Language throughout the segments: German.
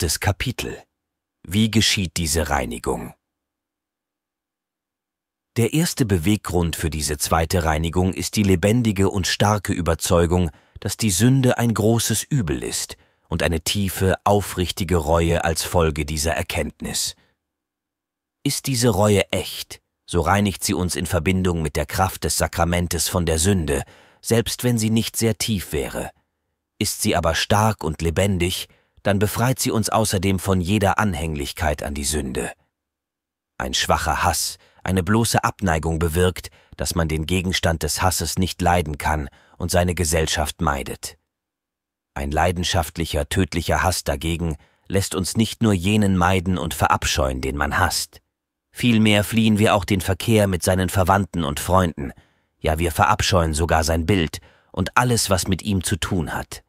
achtes Kapitel. Wie geschieht diese Reinigung? Der erste Beweggrund für diese zweite Reinigung ist die lebendige und starke Überzeugung, dass die Sünde ein großes Übel ist und eine tiefe, aufrichtige Reue als Folge dieser Erkenntnis. Ist diese Reue echt, so reinigt sie uns in Verbindung mit der Kraft des Sakramentes von der Sünde, selbst wenn sie nicht sehr tief wäre. Ist sie aber stark und lebendig, dann befreit sie uns außerdem von jeder Anhänglichkeit an die Sünde. Ein schwacher Hass, eine bloße Abneigung bewirkt, dass man den Gegenstand des Hasses nicht leiden kann und seine Gesellschaft meidet. Ein leidenschaftlicher, tödlicher Hass dagegen lässt uns nicht nur jenen meiden und verabscheuen, den man hasst. Vielmehr fliehen wir auch den Verkehr mit seinen Verwandten und Freunden, ja wir verabscheuen sogar sein Bild und alles, was mit ihm zu tun hat.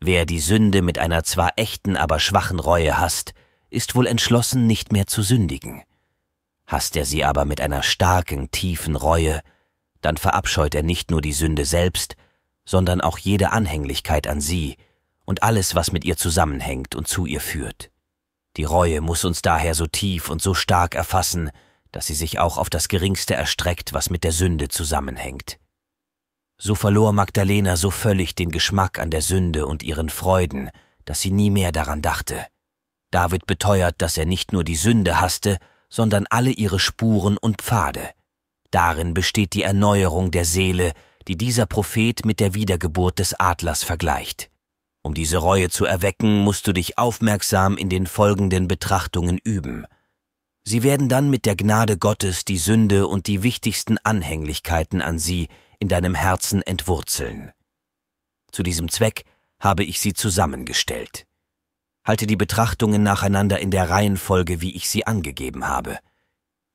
Wer die Sünde mit einer zwar echten, aber schwachen Reue hasst, ist wohl entschlossen, nicht mehr zu sündigen. Hasst er sie aber mit einer starken, tiefen Reue, dann verabscheut er nicht nur die Sünde selbst, sondern auch jede Anhänglichkeit an sie und alles, was mit ihr zusammenhängt und zu ihr führt. Die Reue muss uns daher so tief und so stark erfassen, dass sie sich auch auf das Geringste erstreckt, was mit der Sünde zusammenhängt. So verlor Magdalena so völlig den Geschmack an der Sünde und ihren Freuden, dass sie nie mehr daran dachte. David beteuert, dass er nicht nur die Sünde hasste, sondern alle ihre Spuren und Pfade. Darin besteht die Erneuerung der Seele, die dieser Prophet mit der Wiedergeburt des Adlers vergleicht. Um diese Reue zu erwecken, musst du dich aufmerksam in den folgenden Betrachtungen üben. Sie werden dann mit der Gnade Gottes die Sünde und die wichtigsten Anhänglichkeiten an sie, in deinem Herzen entwurzeln. Zu diesem Zweck habe ich sie zusammengestellt. Halte die Betrachtungen nacheinander in der Reihenfolge, wie ich sie angegeben habe.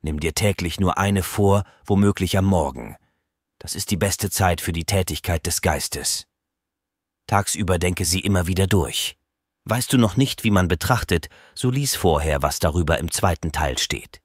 Nimm dir täglich nur eine vor, womöglich am Morgen. Das ist die beste Zeit für die Tätigkeit des Geistes. Tagsüber denke sie immer wieder durch. Weißt du noch nicht, wie man betrachtet, so lies vorher, was darüber im zweiten Teil steht.